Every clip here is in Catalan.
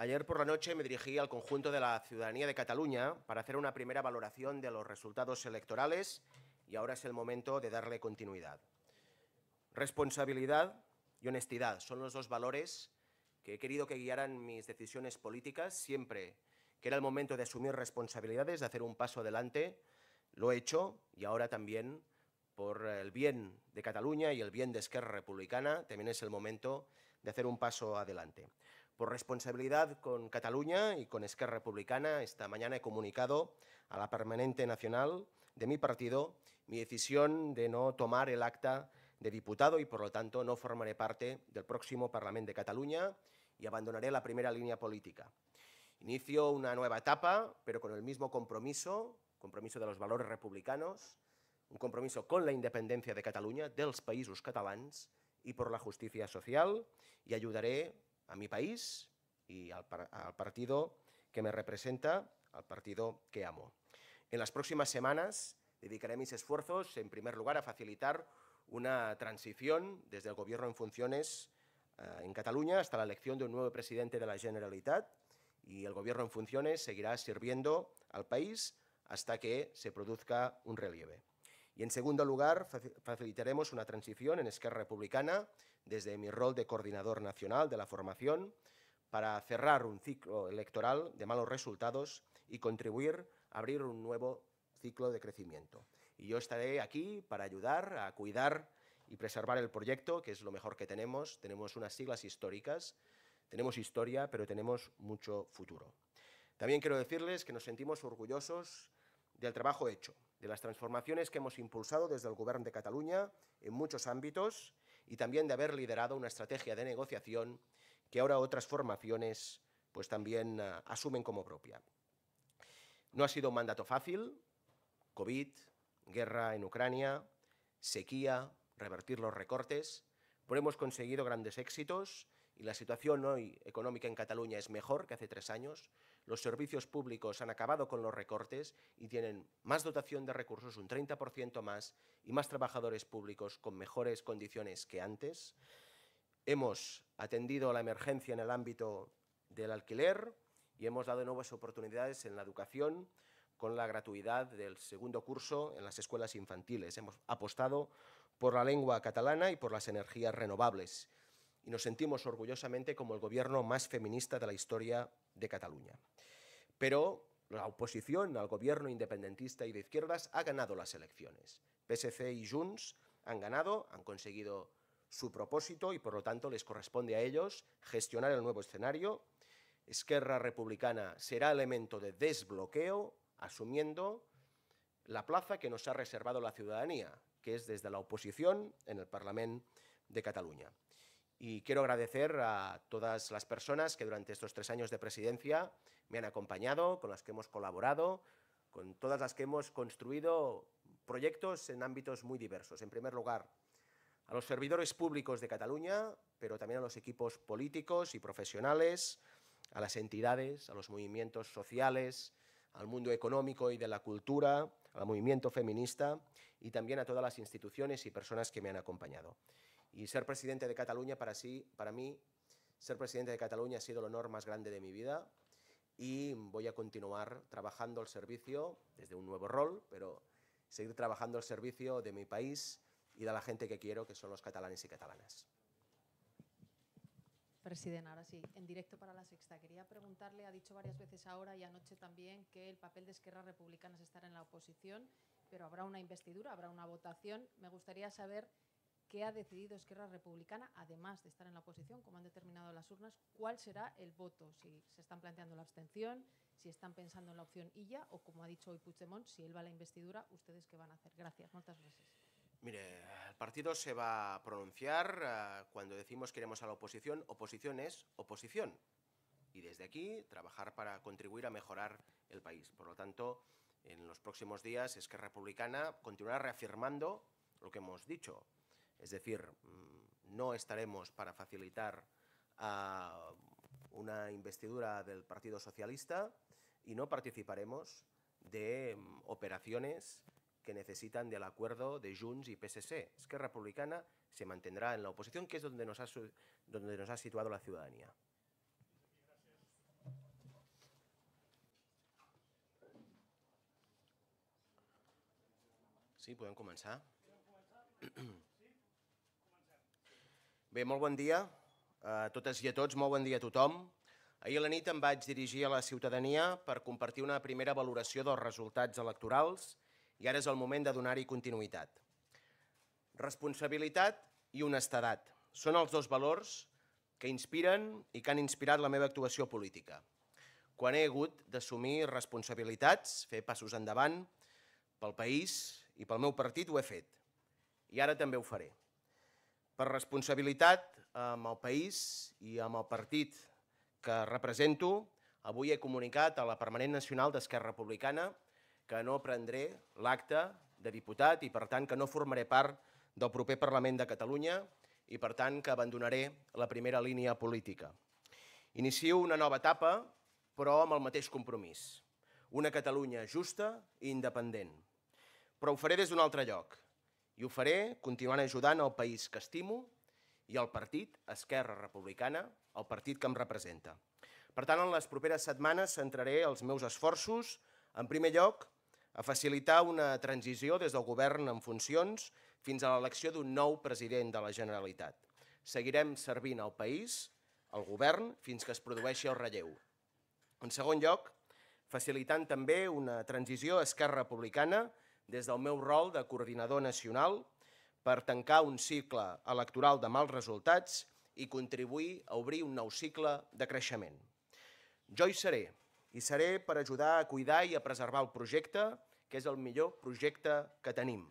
Ayer por la noche me dirigí al conjunto de la ciudadanía de Cataluña para hacer una primera valoración de los resultados electorales y ahora es el momento de darle continuidad. Responsabilidad y honestidad son los dos valores que he querido que guiaran mis decisiones políticas siempre que era el momento de asumir responsabilidades, de hacer un paso adelante. Lo he hecho y ahora también por el bien de Cataluña y el bien de Esquerra Republicana, también es el momento de hacer un paso adelante. Por responsabilidad con Cataluña y con Esquerra Republicana, esta mañana he comunicado a la Permanente Nacional de mi partido mi decisión de no tomar el acta de diputado y, por lo tanto, no formaré parte del próximo Parlamento de Cataluña y abandonaré la primera línea política. Inicio una nueva etapa, pero con el mismo compromiso, compromiso de los valores republicanos, un compromiso con la independencia de Cataluña, dels països catalans y por la justicia social y ayudaré a mi país y al, al partido que me representa, al partido que amo. En las próximas semanas dedicaré mis esfuerzos, en primer lugar, a facilitar una transición desde el Gobierno en funciones eh, en Cataluña hasta la elección de un nuevo presidente de la Generalitat y el Gobierno en funciones seguirá sirviendo al país hasta que se produzca un relieve. Y en segundo lugar, facilitaremos una transición en Esquerra Republicana desde mi rol de coordinador nacional de la formación para cerrar un ciclo electoral de malos resultados y contribuir a abrir un nuevo ciclo de crecimiento. Y yo estaré aquí para ayudar a cuidar y preservar el proyecto, que es lo mejor que tenemos. Tenemos unas siglas históricas, tenemos historia, pero tenemos mucho futuro. También quiero decirles que nos sentimos orgullosos del trabajo hecho, de las transformaciones que hemos impulsado desde el Gobierno de Cataluña en muchos ámbitos y también de haber liderado una estrategia de negociación que ahora otras formaciones pues también ah, asumen como propia. No ha sido un mandato fácil, COVID, guerra en Ucrania, sequía, revertir los recortes, pero hemos conseguido grandes éxitos y la situación hoy económica en Cataluña es mejor que hace tres años, los servicios públicos han acabado con los recortes y tienen más dotación de recursos, un 30% más, y más trabajadores públicos con mejores condiciones que antes. Hemos atendido la emergencia en el ámbito del alquiler y hemos dado nuevas oportunidades en la educación con la gratuidad del segundo curso en las escuelas infantiles. Hemos apostado por la lengua catalana y por las energías renovables y nos sentimos orgullosamente como el gobierno más feminista de la historia de Cataluña. Pero la oposición al gobierno independentista y de izquierdas ha ganado las elecciones. PSC y Junts han ganado, han conseguido su propósito y por lo tanto les corresponde a ellos gestionar el nuevo escenario. Esquerra Republicana será elemento de desbloqueo asumiendo la plaza que nos ha reservado la ciudadanía, que es desde la oposición en el Parlamento de Cataluña. Y quiero agradecer a todas las personas que durante estos tres años de presidencia me han acompañado, con las que hemos colaborado, con todas las que hemos construido proyectos en ámbitos muy diversos. En primer lugar, a los servidores públicos de Cataluña, pero también a los equipos políticos y profesionales, a las entidades, a los movimientos sociales, al mundo económico y de la cultura, al movimiento feminista y también a todas las instituciones y personas que me han acompañado. Y ser presidente de Cataluña para, sí, para mí, ser presidente de Cataluña ha sido el honor más grande de mi vida y voy a continuar trabajando al servicio desde un nuevo rol, pero seguir trabajando al servicio de mi país y de la gente que quiero, que son los catalanes y catalanas. Presidente, ahora sí, en directo para la sexta. Quería preguntarle, ha dicho varias veces ahora y anoche también que el papel de Esquerra Republicana es estar en la oposición, pero habrá una investidura, habrá una votación. Me gustaría saber qué ha decidido Esquerra Republicana, además de estar en la oposición, como han determinado las urnas, cuál será el voto, si se están planteando la abstención, si están pensando en la opción Illa o, como ha dicho hoy Puigdemont, si él va a la investidura, ¿ustedes qué van a hacer? Gracias, muchas gracias. Mire, el partido se va a pronunciar eh, cuando decimos que iremos a la oposición. Oposición es oposición. Y desde aquí trabajar para contribuir a mejorar el país. Por lo tanto, en los próximos días Esquerra Republicana continuará reafirmando lo que hemos dicho, es decir, mm, no estaremos para facilitar ah, una investidura del Partido Socialista y no participaremos de mm, operaciones que necesitan del acuerdo de Junts y PSC. que Republicana se mantendrá en la oposición, que es donde nos ha, donde nos ha situado la ciudadanía. Sí, pueden comenzar. Bé, molt bon dia a totes i a tots, molt bon dia a tothom. Ahir a la nit em vaig dirigir a la ciutadania per compartir una primera valoració dels resultats electorals i ara és el moment de donar-hi continuïtat. Responsabilitat i honestedat són els dos valors que inspiren i que han inspirat la meva actuació política. Quan he hagut d'assumir responsabilitats, fer passos endavant pel país i pel meu partit, ho he fet. I ara també ho faré per responsabilitat amb el país i amb el partit que represento, avui he comunicat a la Permanent Nacional d'Esquerra Republicana que no prendré l'acte de diputat i, per tant, que no formaré part del proper Parlament de Catalunya i, per tant, que abandonaré la primera línia política. Inicio una nova etapa, però amb el mateix compromís. Una Catalunya justa i independent. Però ho faré des d'un altre lloc, i ho faré continuant ajudant el país que estimo i el partit Esquerra Republicana, el partit que em representa. Per tant, en les properes setmanes centraré els meus esforços, en primer lloc, a facilitar una transició des del govern en funcions fins a l'elecció d'un nou president de la Generalitat. Seguirem servint al país, al govern, fins que es produeixi el relleu. En segon lloc, facilitant també una transició a Esquerra Republicana des del meu rol de coordinador nacional per tancar un cicle electoral de mals resultats i contribuir a obrir un nou cicle de creixement. Jo hi seré, i seré per ajudar a cuidar i a preservar el projecte, que és el millor projecte que tenim.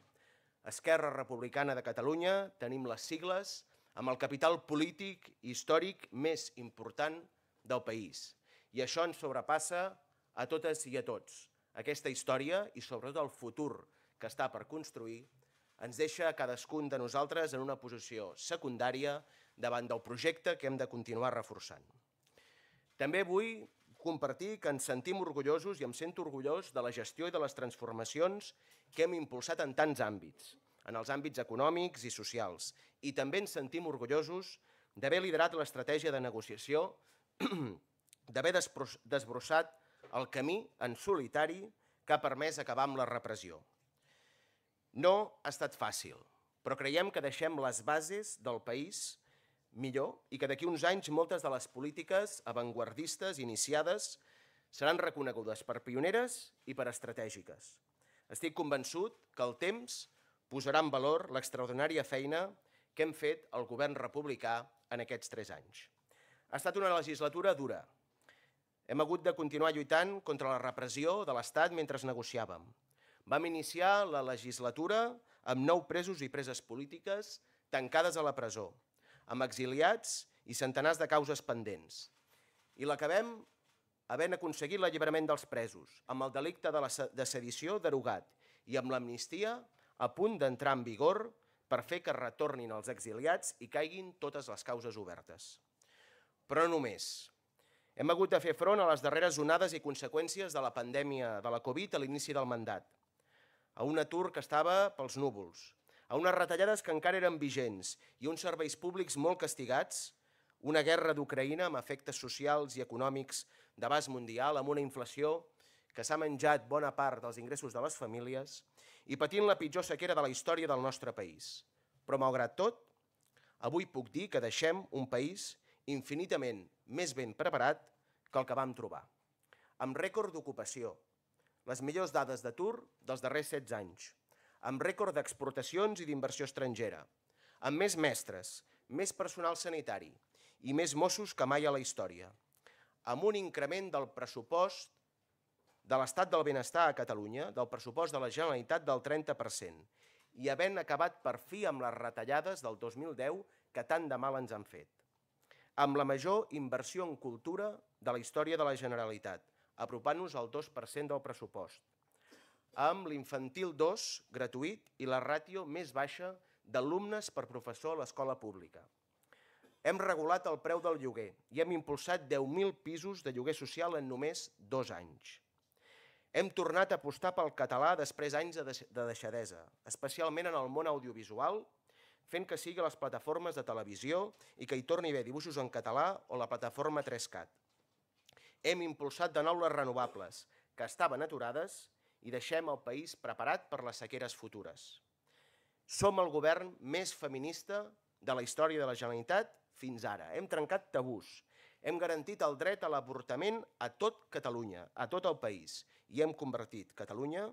Esquerra Republicana de Catalunya tenim les sigles amb el capital polític i històric més important del país. I això ens sobrepassa a totes i a tots. Aquesta història i sobretot el futur que està per construir ens deixa cadascun de nosaltres en una posició secundària davant del projecte que hem de continuar reforçant. També vull compartir que ens sentim orgullosos i em sento orgullós de la gestió i de les transformacions que hem impulsat en tants àmbits, en els àmbits econòmics i socials, i també ens sentim orgullosos d'haver liderat l'estratègia de negociació, d'haver desbrossat el camí en solitari que ha permès acabar amb la repressió. No ha estat fàcil, però creiem que deixem les bases del país millor i que d'aquí uns anys moltes de les polítiques avantguardistes iniciades seran reconegudes per pioneres i per estratègiques. Estic convençut que el temps posarà en valor l'extraordinària feina que hem fet el govern republicà en aquests tres anys. Ha estat una legislatura dura, hem hagut de continuar lluitant contra la repressió de l'Estat mentre negociàvem. Vam iniciar la legislatura amb nou presos i preses polítiques tancades a la presó, amb exiliats i centenars de causes pendents. I l'acabem havent aconseguit l'alliberament dels presos, amb el delicte de, la de sedició derogat i amb l'amnistia a punt d'entrar en vigor per fer que retornin els exiliats i caiguin totes les causes obertes. Però no només. Hem hagut de fer front a les darreres onades i conseqüències de la pandèmia de la Covid a l'inici del mandat, a un atur que estava pels núvols, a unes retallades que encara eren vigents i uns serveis públics molt castigats, una guerra d'Ucraïna amb efectes socials i econòmics d'abast mundial, amb una inflació que s'ha menjat bona part dels ingressos de les famílies i patint la pitjor sequera de la història del nostre país. Però, malgrat tot, avui puc dir que deixem un país infinitament més ben preparat que el que vam trobar. Amb rècord d'ocupació, les millors dades d'atur dels darrers 16 anys, amb rècord d'exportacions i d'inversió estrangera, amb més mestres, més personal sanitari i més Mossos que mai a la història, amb un increment del pressupost de l'estat del benestar a Catalunya, del pressupost de la Generalitat del 30%, i havent acabat per fi amb les retallades del 2010 que tant de mal ens han fet amb la major inversió en cultura de la història de la Generalitat, apropant-nos al 2% del pressupost, amb l'infantil 2 gratuït i la ràtio més baixa d'alumnes per professor a l'escola pública. Hem regulat el preu del lloguer i hem impulsat 10.000 pisos de lloguer social en només dos anys. Hem tornat a apostar pel català després anys de deixadesa, especialment en el món audiovisual fent que sigui a les plataformes de televisió i que hi torni a haver dibuixos en català o la plataforma 3CAT. Hem impulsat de nou les renovables, que estaven aturades, i deixem el país preparat per les sequeres futures. Som el govern més feminista de la història de la Generalitat fins ara. Hem trencat tabús, hem garantit el dret a l'avortament a tot Catalunya, a tot el país, i hem convertit Catalunya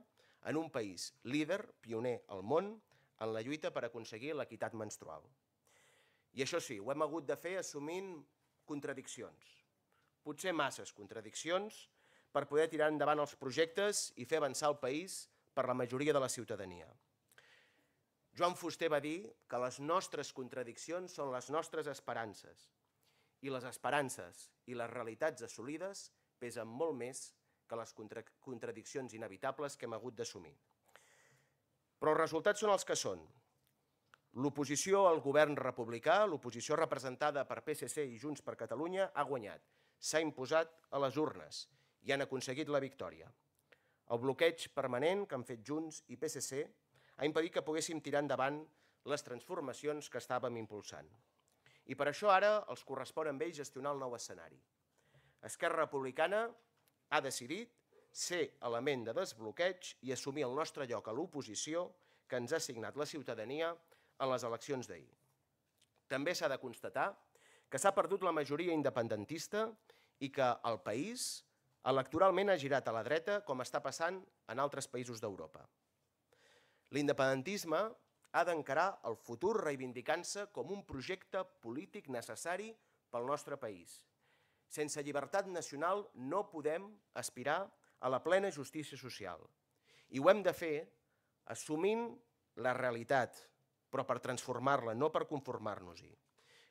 en un país líder, pioner al món, en la lluita per aconseguir l'equitat menstrual. I això sí, ho hem hagut de fer assumint contradiccions, potser masses contradiccions, per poder tirar endavant els projectes i fer avançar el país per la majoria de la ciutadania. Joan Fuster va dir que les nostres contradiccions són les nostres esperances i les esperances i les realitats assolides pesen molt més que les contradiccions inevitables que hem hagut d'assumir. Però els resultats són els que són. L'oposició al govern republicà, l'oposició representada per PSC i Junts per Catalunya, ha guanyat. S'ha imposat a les urnes i han aconseguit la victòria. El bloqueig permanent que han fet Junts i PSC ha impedit que poguéssim tirar endavant les transformacions que estàvem impulsant. I per això ara els correspon a ells gestionar el nou escenari. Esquerra Republicana ha decidit ser element de desbloqueig i assumir el nostre lloc a l'oposició que ens ha assignat la ciutadania en les eleccions d'ahir. També s'ha de constatar que s'ha perdut la majoria independentista i que el país electoralment ha girat a la dreta com està passant en altres països d'Europa. L'independentisme ha d'encarar el futur reivindicant-se com un projecte polític necessari pel nostre país. Sense llibertat nacional no podem aspirar a a la plena justícia social. I ho hem de fer assumint la realitat, però per transformar-la, no per conformar-nos-hi.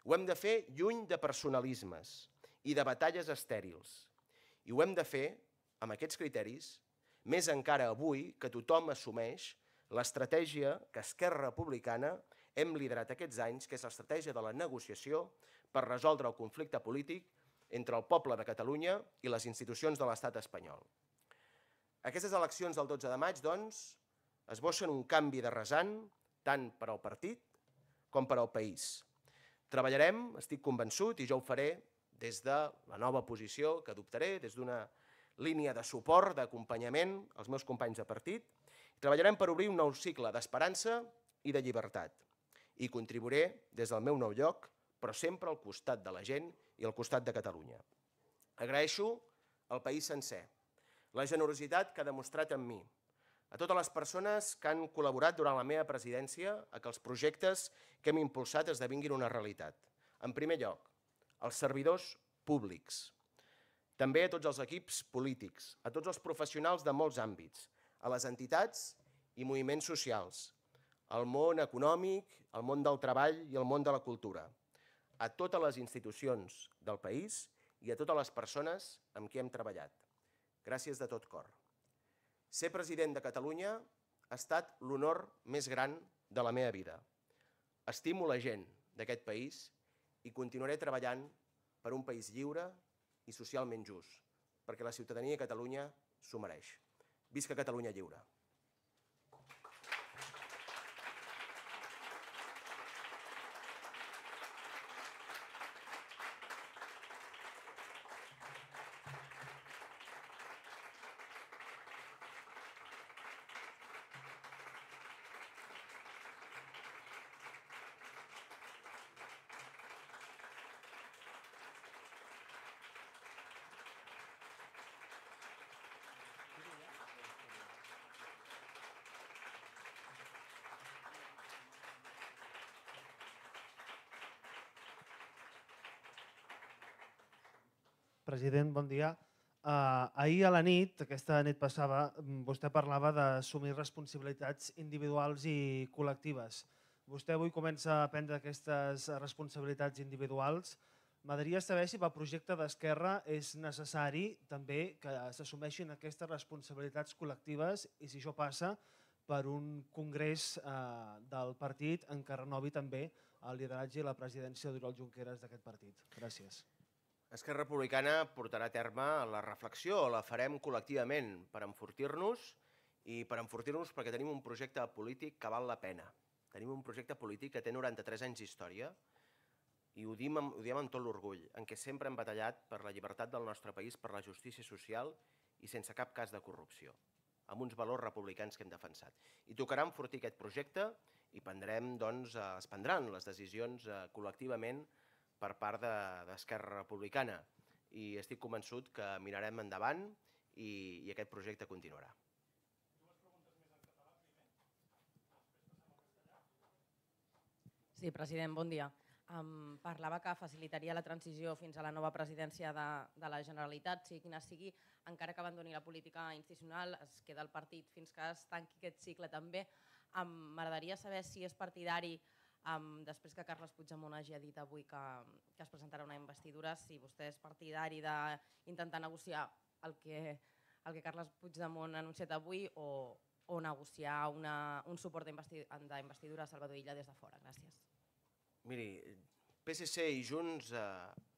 Ho hem de fer lluny de personalismes i de batalles estèrils. I ho hem de fer, amb aquests criteris, més encara avui que tothom assumeix l'estratègia que Esquerra Republicana hem liderat aquests anys, que és l'estratègia de la negociació per resoldre el conflicte polític entre el poble de Catalunya i les institucions de l'estat espanyol. Aquestes eleccions del 12 de maig, doncs, esboixen un canvi de resant tant per al partit com per al país. Treballarem, estic convençut, i jo ho faré des de la nova posició que adoptaré, des d'una línia de suport, d'acompanyament als meus companys de partit. Treballarem per obrir un nou cicle d'esperança i de llibertat. I contribuiré des del meu nou lloc, però sempre al costat de la gent i al costat de Catalunya. Agraeixo al país sencer, la generositat que ha demostrat en mi, a totes les persones que han col·laborat durant la meva presidència a que els projectes que hem impulsat esdevinguin una realitat. En primer lloc, als servidors públics, també a tots els equips polítics, a tots els professionals de molts àmbits, a les entitats i moviments socials, al món econòmic, al món del treball i al món de la cultura, a totes les institucions del país i a totes les persones amb qui hem treballat. Gràcies de tot cor. Ser president de Catalunya ha estat l'honor més gran de la meva vida. Estimo la gent d'aquest país i continuaré treballant per un país lliure i socialment just, perquè la ciutadania de Catalunya s'ho mereix. Visca Catalunya lliure! President, bon dia. Uh, ahir a la nit, aquesta nit passava, mm, vostè parlava d'assumir responsabilitats individuals i col·lectives. Vostè avui comença a prendre aquestes responsabilitats individuals. M'agradaria saber si pel projecte d'Esquerra és necessari també que s'assumeixin aquestes responsabilitats col·lectives i si això passa per un congrés eh, del partit en què renovi també el lideratge i la presidència d'Oriol Junqueras d'aquest partit. Gràcies. Esquerra Republicana portarà a terme la reflexió, la farem col·lectivament per enfortir-nos i per enfortir-nos perquè tenim un projecte polític que val la pena. Tenim un projecte polític que té 93 anys d'història i ho diem, amb, ho diem amb tot l'orgull, en què sempre hem batallat per la llibertat del nostre país, per la justícia social i sense cap cas de corrupció, amb uns valors republicans que hem defensat. I tocarà enfortir aquest projecte i prendrem, doncs, eh, es prendran les decisions eh, col·lectivament per part d'Esquerra de, Republicana i estic convençut que mirarem endavant i, i aquest projecte continuarà. Sí, president, bon dia. Um, parlava que facilitaria la transició fins a la nova presidència de, de la Generalitat, sigui quina sigui, encara que abandoni la política institucional, es queda el partit fins que es tanqui aquest cicle també. M'agradaria um, saber si és partidari Um, després que Carles Puigdemont hagi dit avui que, que es presentarà una investidura, si vostè és partidari d'intentar negociar el que, el que Carles Puigdemont ha anunciat avui o, o negociar una, un suport d'investidura a Salvador Illa des de fora. Gràcies. Miri, PSC i Junts eh,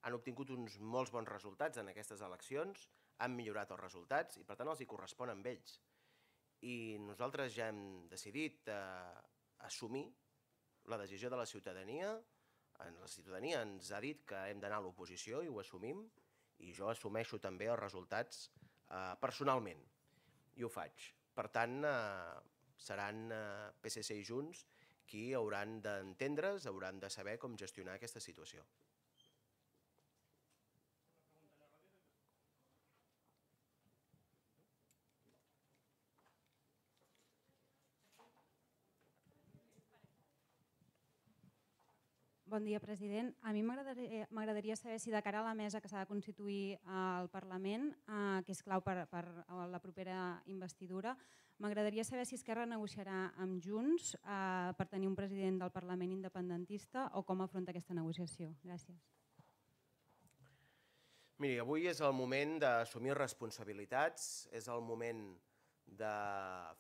han obtingut uns molts bons resultats en aquestes eleccions, han millorat els resultats i, per tant, els hi correspon amb ells. I nosaltres ja hem decidit eh, assumir la decisió de la ciutadania, en la ciutadania ens ha dit que hem d'anar a l'oposició i ho assumim, i jo assumeixo també els resultats eh, personalment, i ho faig. Per tant, eh, seran eh, PSC i Junts qui hauran d'entendre's, hauran de saber com gestionar aquesta situació. Bon dia, president. A mi eh, m'agradaria saber si de cara a la mesa que s'ha de constituir al eh, Parlament, eh, que és clau per, per la propera investidura, m'agradaria saber si Esquerra negociarà amb Junts eh, per tenir un president del Parlament independentista o com afronta aquesta negociació. Gràcies. Miri, avui és el moment d'assumir responsabilitats, és el moment de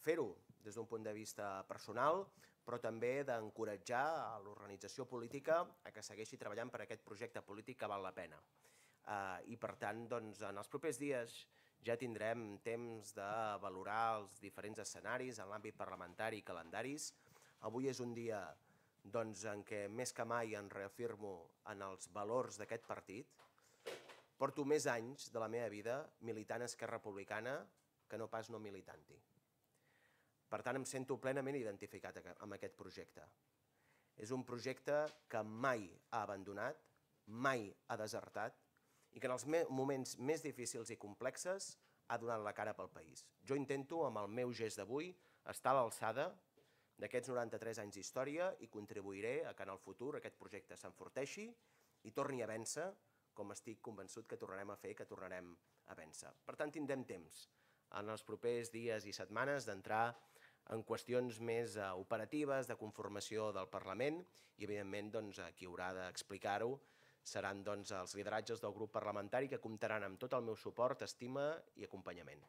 fer-ho des d'un punt de vista personal, però també d'encoratjar a l'organització política a que segueixi treballant per aquest projecte polític que val la pena. Uh, I per tant, doncs, en els propers dies ja tindrem temps de valorar els diferents escenaris en l'àmbit parlamentari i calendaris. Avui és un dia doncs, en què més que mai en reafirmo en els valors d'aquest partit. Porto més anys de la meva vida militant Esquerra Republicana que no pas no militant-hi. Per tant, em sento plenament identificat amb aquest projecte. És un projecte que mai ha abandonat, mai ha desertat i que en els moments més difícils i complexes ha donat la cara pel país. Jo intento, amb el meu gest d'avui, estar a l'alçada d'aquests 93 anys d'història i contribuiré a que en el futur aquest projecte s'enforteixi i torni a vèncer, com estic convençut que tornarem a fer, que tornarem a vèncer. Per tant, tindrem temps en els propers dies i setmanes d'entrar en qüestions més eh, operatives, de conformació del Parlament, i evidentment doncs, eh, qui haurà d'explicar-ho seran doncs, els lideratges del grup parlamentari que comptaran amb tot el meu suport, estima i acompanyament.